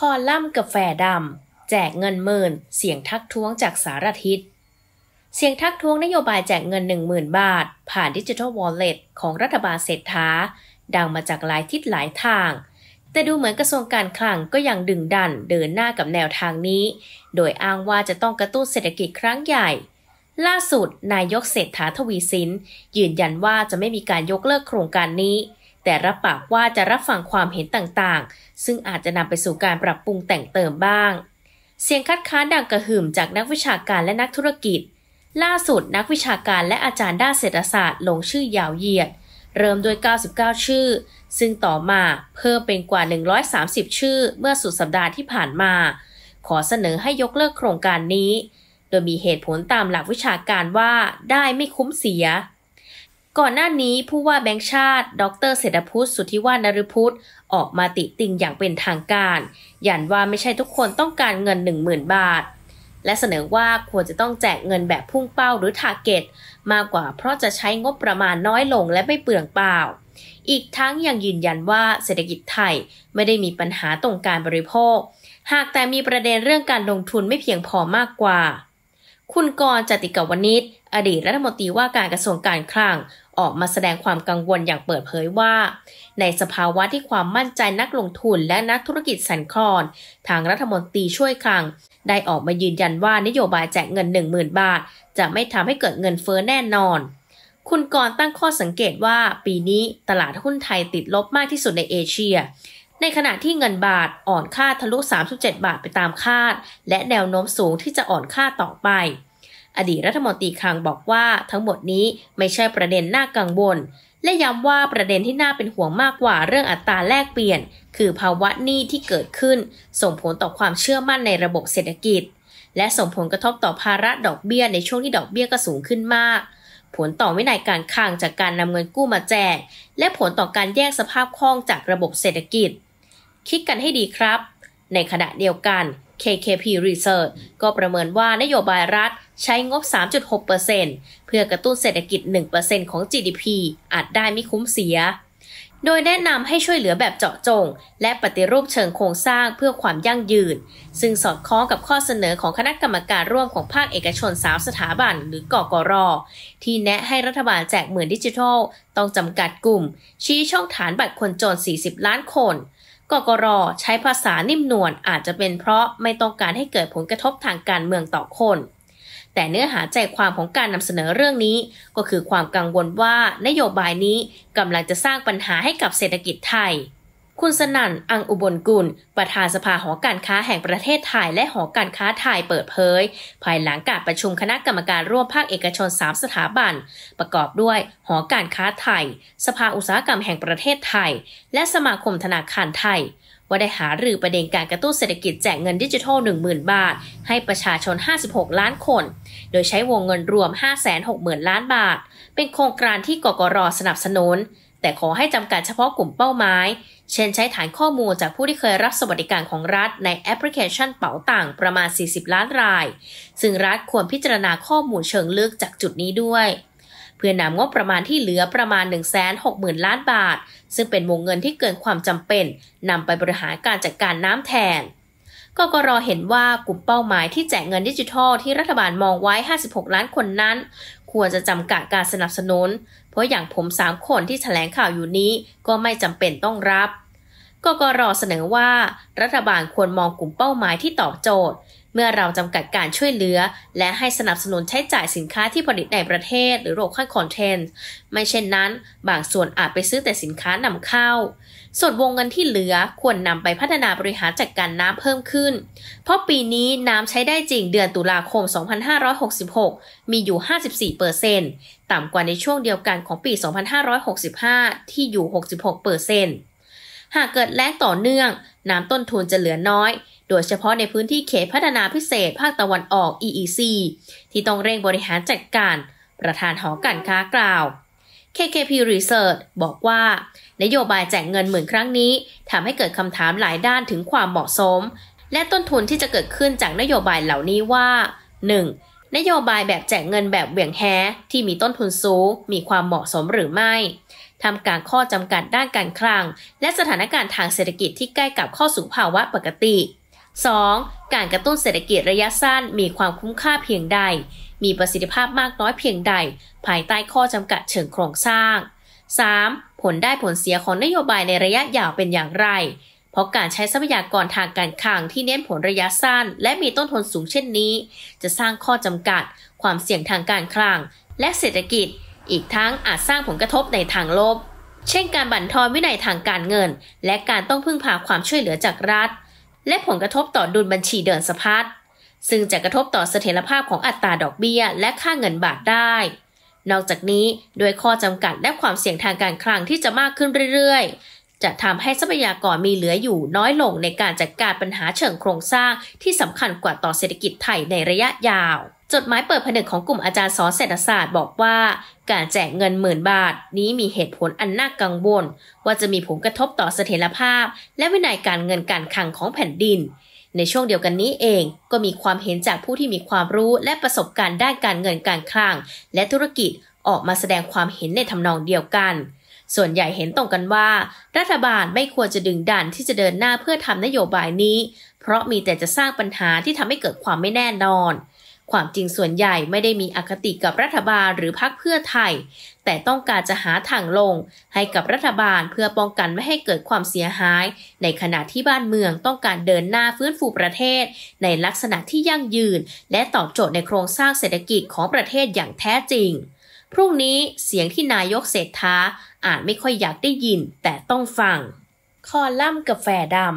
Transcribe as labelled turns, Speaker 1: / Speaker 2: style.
Speaker 1: คอลัมน์กาแฟดำ แจกเงินหมื่นเสียงทักท้วงจากสารทิศเสียงทักท้วงนโยบายแจกเงิน 10,000 บาท ผ่านดิจิทัลวอลเล็ตของรัฐบาลเศรษฐาดังมาจากหลายทิศหลายทาง แต่ดูเหมือนกระทรวงการคลังก็ยังดึงดันเดินหน้ากับแนวทางนี้ โดยอ้างว่าจะต้องกระตุ้นเศรษฐกิจครั้งใหญ่ ล่าสุดนายกเศรษฐาทวีสินยืนยันว่าจะไม่มีการยกเลิกโครงการนี้แต่รับปากว่าจะรับฟังความเห็นต่างๆ ซึ่งอาจจะนำไปสู่การปรับปรุงแต่งเติมบ้าง เสียงคัดค้านดังกระหึ่มจากนักวิชาการและนักธุรกิจ ล่าสุดนักวิชาการและอาจารย์ด้านเศรษฐศาสตร์ลงชื่อยาวเหยียด เริ่มด้วย99 ชื่อ ซึ่งต่อมาเพิ่มเป็นกว่า 130 ชื่อเมื่อสุดสัปดาห์ที่ผ่านมา ขอเสนอให้ยกเลิกโครงการนี้ โดยมีเหตุผลตามหลักวิชาการว่าได้ไม่คุ้มเสียก่อนหน้านี้ผู้ว่าแบงค์ชาติ ดรเศรษฐพุทธสุทธิวานรุพุทธออกมาติติงอย่างเป็นทางการ ยันว่าไม่ใช่ทุกคนต้องการเงิน 10,000 บาท และเสนอว่าควรจะต้องแจกเงินแบบพุ่งเป้าหรือทาร์เก็ตมากกว่าเพราะจะใช้งบประมาณน้อยลง และไม่เปลืองเปล่า อีกทั้งยังยืนยันว่าเศรษฐกิจไทยไม่ได้มีปัญหาตรงการบริโภค หากแต่มีประเด็นเรื่องการลงทุนไม่เพียงพอมากกว่า คุณกรจติกาวนิชอดีตรัฐมนตรีว่าการกระทรวงการคลังออกมาแสดงความกังวลอย่างเปิดเผยว่า ในสภาวะที่ความมั่นใจนักลงทุนและนักธุรกิจสันคลอน ทางรัฐมนตรีช่วยคลัง ได้ออกมายืนยันว่านโยบายแจกเงิน 10,000 บาท จะไม่ทำให้เกิดเงินเฟ้อแน่นอน คุณกรตั้งข้อสังเกตว่าปีนี้ตลาดหุ้นไทยติดลบมากที่สุดในเอเชีย ในขณะที่เงินบาทอ่อนค่าทะลุ 37 บาทไปตามคาด และแนวโน้มสูงที่จะอ่อนค่าต่อไปอดีตรัฐมนตรีคลังบอกว่าทั้งหมดนี้ไม่ใช่ประเด็นน่ากังวลและย้ำว่าประเด็นที่น่าเป็นห่วงมากกว่าเรื่องอัตราแลกเปลี่ยน คือภาวะหนี้ที่เกิดขึ้น ส่งผลต่อความเชื่อมั่นในระบบเศรษฐกิจ และส่งผลกระทบต่อภาระดอกเบี้ยในช่วงที่ดอกเบี้ยก็สูงขึ้นมาก ผลต่อวินัยการคลังจากการนำเงินกู้มาแจก และผลต่อการแยกสภาพคล่องจากระบบเศรษฐกิจคิดกันให้ดีครับ ในขณะเดียวกัน KKP Research ก็ประเมินว่านโยบายรัฐใช้งบ 3.6%เพื่อกระตุ้นเศรษฐกิจ 1%ของ GDP อาจได้ไม่คุ้มเสีย โดยแนะนำให้ช่วยเหลือแบบเจาะจง และปฏิรูปเชิงโครงสร้างเพื่อความยั่งยืน ซึ่งสอดคล้องกับข้อเสนอของคณะกรรมการร่วมของภาคเอกชนสาวสถาบันหรือกกรที่แนะให้รัฐบาลแจกเหมือนดิจิทัล ต้องจำกัดกลุ่ม ชี้ช่องฐานบัตรคนจน40 ล้านคนกกรใช้ภาษานิ่มนวลอาจจะเป็นเพราะไม่ต้องการให้เกิดผลกระทบทางการเมืองต่อคน แต่เนื้อหาใจความของการนำเสนอเรื่องนี้ก็คือความกังวลว่านโยบายนี้กำลังจะสร้างปัญหาให้กับเศรษฐกิจไทยคุณสนั่น อังอุบลกุล ประธานสภาหอการค้าแห่งประเทศไทย และหอการค้าไทยเปิดเผยภายหลังการประชุมคณะกรรมการร่วมภาคเอกชน 3 สถาบัน ประกอบด้วยหอการค้าไทยสภาอุตสาหกรรมแห่งประเทศไทย และสมาคมธนาคารไทย ว่าได้หารือประเด็นการกระตุ้นเศรษฐกิจแจกเงินดิจิทัล10,000บาท ให้ประชาชน 56 ล้านคน โดยใช้วงเงินรวม560,000 ล้านบาท เป็นโครงการที่กกรสนับสนุนแต่ขอให้จำกัดเฉพาะกลุ่มเป้าหมายเช่นใช้ฐานข้อมูลจากผู้ที่เคยรับสวัสดิการของรัฐในแอปพลิเคชันเป๋าต่างประมาณ 40 ล้านราย ซึ่งรัฐควรพิจารณาข้อมูลเชิงลึกจากจุดนี้ด้วย เพื่อนำงบประมาณที่เหลือประมาณ 160,000 ล้านบาท ซึ่งเป็นวงเงินที่เกินความจำเป็นนำไปบริหารการจัดการน้ำแทนกกรอเห็นว่ากลุ่มเป้าหมายที่แจกเงินดิจิทัลที่รัฐบาลมองไว้ 56 ล้านคนนั้นควรจะจำกัดการสนับสนุน เพราะอย่างผมสามคนที่แถลงข่าวอยู่นี้ก็ไม่จำเป็นต้องรับกกรเสนอว่ารัฐบาลควรมองกลุ่มเป้าหมายที่ตอบโจทย์ เมื่อเราจำกัดการช่วยเหลือ และให้สนับสนุนใช้จ่ายสินค้าที่ผลิตในประเทศหรือโรคอลคอนเทนต์ไม่เช่นนั้น บางส่วนอาจไปซื้อแต่สินค้านำเข้า ส่วนวงเงินที่เหลือควรนำไปพัฒนาบริหารจัดการน้ำเพิ่มขึ้น เพราะปีนี้น้ำใช้ได้จริงเดือนตุลาคม 2566 มีอยู่54เปอร์เซ็นต์ต่ำกว่าในช่วงเดียวกันของปี 2565 ที่อยู่ 66เปอร์เซ็นต์หากเกิดแล้งต่อเนื่อง น้ำต้นทุนจะเหลือน้อย โดยเฉพาะในพื้นที่เขตพัฒนาพิเศษภาคตะวันออก EEC ที่ต้องเร่งบริหารจัดการประธานหอการค้ากล่าว KKP Research บอกว่า นโยบายแจกเงินหมื่นครั้งนี้ทำให้เกิดคำถามหลายด้านถึงความเหมาะสม และต้นทุนที่จะเกิดขึ้นจากนโยบายเหล่านี้ว่า 1. นโยบายแบบแจกเงินแบบเหวี่ยงแฮที่มีต้นทุนสูงมีความเหมาะสมหรือไม่ ทำการข้อจำกัดด้านการคลัง และสถานการณ์ทางเศรษฐกิจที่ใกล้กับข้อสู่ภาวะปกติ 2. การกระตุ้นเศรษฐกิจระยะสั้นมีความคุ้มค่าเพียงใด มีประสิทธิภาพมากน้อยเพียงใด ภายใต้ข้อจำกัดเชิงโครงสร้าง 3. ผลได้ผลเสียของนโยบายในระยะยาวเป็นอย่างไรเพราะการใช้ทรัพยากรทางการคลังที่เน้นผลระยะสั้น และมีต้นทุนสูงเช่นนี้ จะสร้างข้อจำกัดความเสี่ยงทางการคลัง และเศรษฐกิจ อีกทั้งอาจสร้างผลกระทบในทางลบ เช่นการบั่นทอนวินัยทางการเงิน และการต้องพึ่งพาความช่วยเหลือจากรัฐ และผลกระทบต่อดุลบัญชีเดินสะพัด ซึ่งจะกระทบต่อเสถียรภาพของอัตราดอกเบี้ยและค่าเงินบาทได้ นอกจากนี้โดยข้อจำกัดและความเสี่ยงทางการคลังที่จะมากขึ้นเรื่อยๆจะทำให้ทรัพยากรมีเหลืออยู่น้อยลงในการจัดการปัญหาเชิงโครงสร้าง ที่สำคัญกว่าต่อเศรษฐกิจไทยในระยะยาว จดหมายเปิดผนึกของกลุ่มอาจารย์สอนเศรษฐศาสตร์บอกว่า การแจกเงินหมื่นบาทนี้มีเหตุผลอันน่ากังวลว่าจะมีผลกระทบต่อเสถียรภาพ และวินัยการเงินการคลังของแผ่นดิน ในช่วงเดียวกันนี้เอง ก็มีความเห็นจากผู้ที่มีความรู้และประสบการณ์ด้านการเงินการคลังและธุรกิจออกมาแสดงความเห็นในทำนองเดียวกันส่วนใหญ่เห็นตรงกันว่ารัฐบาลไม่ควรจะดึงดันที่จะเดินหน้าเพื่อทำนโยบายนี้ เพราะมีแต่จะสร้างปัญหาที่ทำให้เกิดความไม่แน่นอน ความจริงส่วนใหญ่ไม่ได้มีอคติกับรัฐบาลหรือพรรคเพื่อไทย แต่ต้องการจะหาทางลงให้กับรัฐบาลเพื่อป้องกันไม่ให้เกิดความเสียหาย ในขณะที่บ้านเมืองต้องการเดินหน้าฟื้นฟูประเทศ ในลักษณะที่ยั่งยืน และตอบโจทย์ในโครงสร้างเศรษฐกิจของประเทศอย่างแท้จริงพรุ่งนี้เสียงที่นายกเศรษฐาอาจไม่ค่อยอยากได้ยินแต่ต้องฟัง คอลัมน์กาแฟดำ